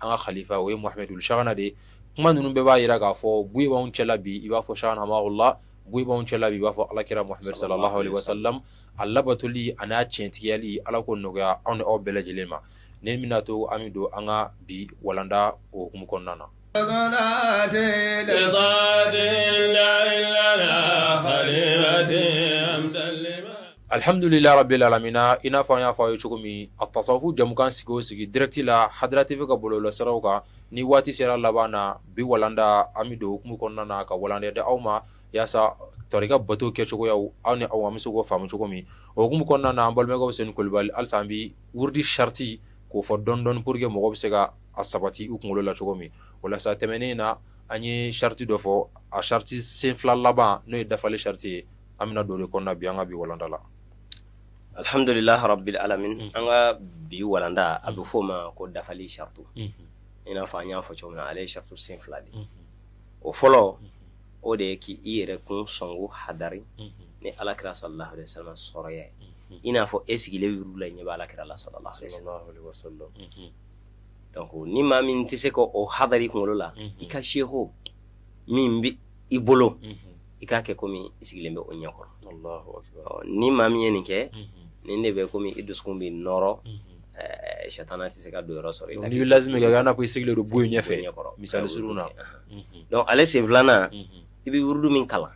an ka khalifa o ye muhamadu shagana de ye kuma ninnu bɛɛ b'a yira k'a fɔ buye b'anw cɛla bi i b'a fɔ shagana hamahullah buye b'anw cɛla bi i b'a fɔ alakira muhamadu sallallahu alaihi wasallam a labatoli a n'a tiɲɛtigiyali ala ko nɔgɔya anw ni aw bɛɛ lajɛlen ma ne bɛna to an bɛ don an ka bi walanda hukumu kɔnɔna na. صلاة لا إله إلا خليفة alhamdulilahi rabil alamina i n'a fɔ an y'a fɔ a ye cogo min a tasawufu jamukan sigi o sigi direct la hadira tv ka bɔlɔlɔsiraw kan ni waati sera laban na bi walanda an bɛ don hukumu kɔnɔna na ka walandɛ di aw ma yaasa tɔri bato kɛcogoyaw aw ni aw an bɛ se k'o faamu cogo min o hukumu kɔnɔna na an balimakɛ bɛ kolibali halisa an bɛ wurudi sariti k'o fɔ dɔɔni dɔɔni pour que mɔgɔ bɛ se ka a sabati u kunkolo la cogo min o la na an ye sariti dɔ fɔ a sariti sen laban n'o ye dafali sariti ye an bɛna don de kɔnɔna bi an ka bi walanda la. alhamdulilahi rabbil alamin mm. an ka bi walanda mm. a bɛ f'o ma ko dafali saritu mm-hmm. i n'a fɔ an y'a fɔ cogo min na ale mm-hmm. mm-hmm. ye saritu sen fila de o fɔlɔ o de ye k'i yɛrɛ kun sɔngo hadari ni alakira sallallahu alaihi wasallam sɔrɔya ye i n'a fɔ e sigilen yuru la ɲɛ bɛ alakira la sallallahu alaihi wasallam donc ni maa min tɛ se ka o hadari kunkolo la i ka seho min bi i bolo i k'a kɛ komi i sigilen bɛ o ɲɛkɔrɔ ni maa min ye nin kɛ nin de bɛ komi i dusukun b'i nɔrɔ sitana tɛ se ka don yɔrɔ sɔrɔ n'i bɛ lazimi kɛ i n'a fɔ i sigilen don bon in ɲɛfɛ misali surun na donc ale sen filanan i bɛ wurudu min kalan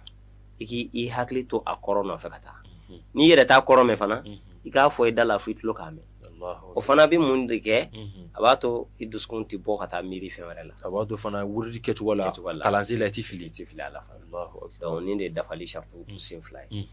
i k'i hakili to a kɔrɔ nɔfɛ ka taa n'i yɛrɛ t'a kɔrɔ mɛn fana i k'a fɔ i da la fo i tulo k'a mɛn o fana bɛ mun de kɛ a b'a to i dusukun tɛ bɔ ka taa miiri fɛn wɛrɛ la a b'a to fana wurudi kɛcogo la kalansen la i tɛ fili i tɛ fili a la fana donc nin de ye dafali saritiw sen fila ye